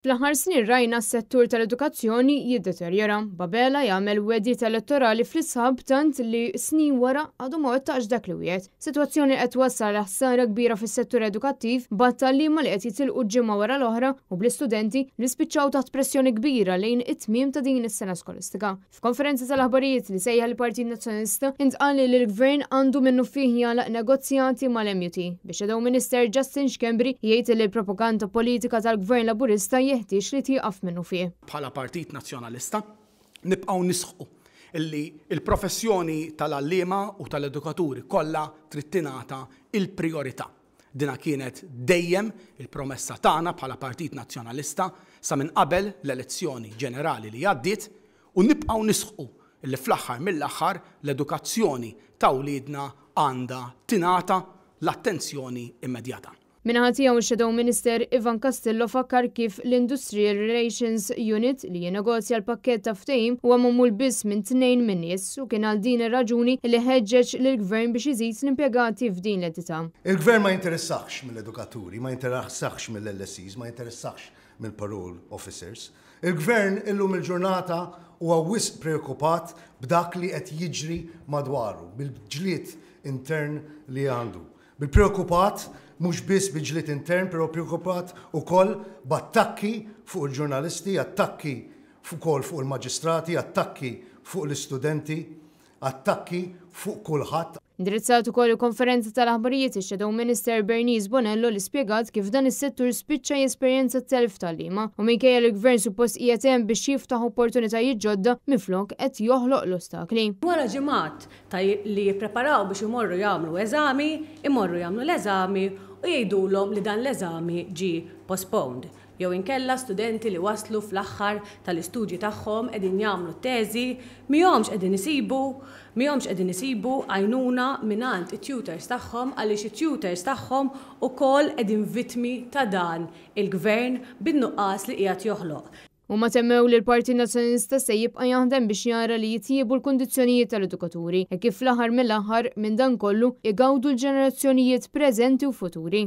Fl-aħħar snin rajna s-settur tal-edukazzjoni jiddeterjora. Babela jagħmel wedit elettorali fl-isħab tant li snin wara għadu ma wettax dak li wiet. Situazzjoni qed wassal ħsara kbira fis-settur edukattiv battalli ma li qed jitilqu ġimgħa wara l-oħra u bl-istudenti li spiċċaw taħt pressjoni kbira lejn it-tmiem ta' din is-sena skolistika. F'konferenza tal-aħbarijiet li sejħa l-Partit Nazzjonista intqal li l-Gvern għandu minnu fih jagħlaq negozjati mal-MUT biex edew Minister Justin Xkembri jgħid li l-propaganda politika tal-Gvern Laburista jeħtiex li tieqaf minnu fih. Bħala Partit Nazzjonalista nibqgħu nisħu illi il-professjoni tal-allima u tal-edukaturi kollha trittinata il-priorità. Dina kienet dejjem il-promessa tagħna bħala Partit Nazzjonalista sa minn qabel l-elezzjoni ġenerali li għaddiet u nibqgħu nisħu illi fl-aħħar mill-aħħar l-edukazzjoni ta' wliedna għandha tingħata l-attenzjoni immedjata. Minħatijaw għaw shadow Minister Ivan Castillo fakkar kif l-Industrial Relations Unit li jenegozja l-pakket ta' ftejm u għamumul bis minn tnejn minn nis u kien għal din ir-raġuni li ħeġġeġ l-gvern biex iżid l-impjegati f'din l-entità. Il-gvern ma jinteressax mill-edukaturi, ma jinteressax mill-LSEs, ma jinteressax mill-parole officers. Il-gvern illum il-ġurnata huwa wisq preokupat b'dak li qed jiġri madwaru, bil-ġliet intern li għandu. Bil-preokupat, mux bil-ġlit intern, pero preokupat u koll b'attakki fuq il-ġurnalisti, attakki fuq koll fuq il-magistrati, attakki fuq l-istudenti, attakki fuq kulħadd Indirizzat u il-konferenza tal-aħbarijiet ix Minister Bernice Bonello li spjegat kif dan is-settur spiċċa jesperjenza telf tal-lima u minkejja l-gvern suppost qiegħed hemm biex jiftaħ opportunitajiet ġodda miflok qed joħloq l-ostakli. Wara ġimgħat li jipreparaw biex imorru jagħmlu eżami, imorru jagħmlu l-eżami u jgħidulhom li dan l-eżami ġi postponed. Jew inkella studenti li waslu fl-aħħar tal-istudji tagħhom qegħdin jagħmlu teżi mihomx qegħdin isibu mihomx qegħdin isibu għajnuna mingħand it-tutors tagħhom għaliex it-tutors tagħhom ukoll qegħdin vitmi ta' dan il-gvern bin-nuqqas li qiegħed joħloq. U ma temmew li l-Parti Nazjonista se jibqa' jaħdem biex jara li jitjiebu l-kondizzjonijiet tal-edukaturi e kif l aħħar mill-aħħar minn dan kollu igawdu l-ġenerazzjonijiet preżenti u futuri.